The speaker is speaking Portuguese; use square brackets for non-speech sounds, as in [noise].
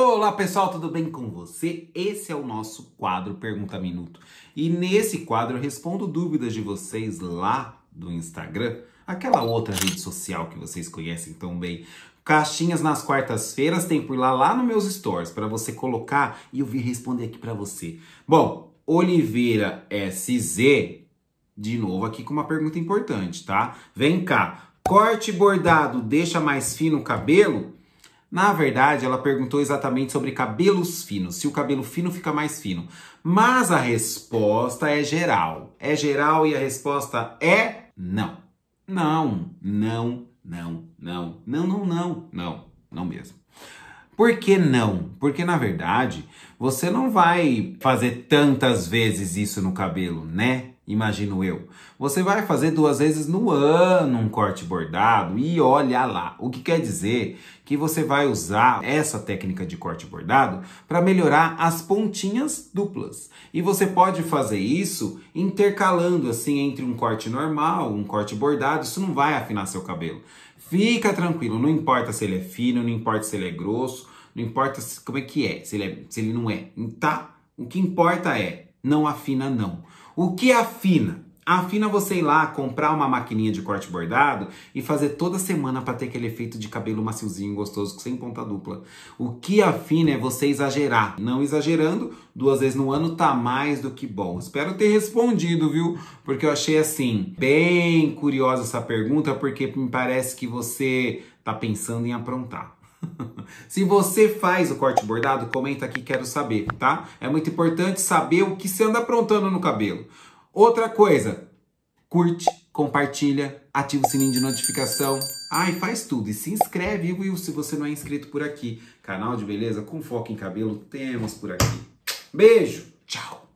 Olá pessoal, tudo bem com você? Esse é o nosso quadro Pergunta Minuto. E nesse quadro eu respondo dúvidas de vocês lá do Instagram, aquela outra rede social que vocês conhecem tão bem. Caixinhas nas quartas-feiras tem por lá, lá nos meus stories, para você colocar e eu vir responder aqui para você. Bom, Oliveira SZ, de novo aqui com uma pergunta importante, tá? Vem cá. Corte bordado deixa mais fino o cabelo? Na verdade, ela perguntou exatamente sobre cabelos finos, se o cabelo fino fica mais fino. Mas a resposta é geral. É geral e a resposta é não. Não, não, não, não, não, não, não, não, não mesmo. Por que não? Porque na verdade, você não vai fazer tantas vezes isso no cabelo, né? imagino eu. Você vai fazer duas vezes no ano um corte bordado e olha lá. O que quer dizer que você vai usar essa técnica de corte bordado para melhorar as pontinhas duplas. E você pode fazer isso intercalando assim entre um corte normal, um corte bordado, isso não vai afinar seu cabelo. Fica tranquilo, não importa se ele é fino, não importa se ele é grosso, não importa como é que é, se ele, é, se ele não é, tá? O que importa é, não afina não. O que afina? Afina você ir lá comprar uma maquininha de corte bordado e fazer toda semana para ter aquele efeito de cabelo maciozinho, gostoso, sem ponta dupla. O que afina é você exagerar. Não exagerando, duas vezes no ano tá mais do que bom. Espero ter respondido, viu? Porque eu achei assim, bem curiosa essa pergunta, porque me parece que você tá pensando em aprontar. [laughs] Se você faz o corte bordado, comenta aqui, quero saber, tá? É muito importante saber o que você anda aprontando no cabelo. Outra coisa, curte, compartilha, ativa o sininho de notificação. Ai, faz tudo. E se inscreve, Will, se você não é inscrito por aqui. Canal de beleza com foco em cabelo, temos por aqui. Beijo, tchau!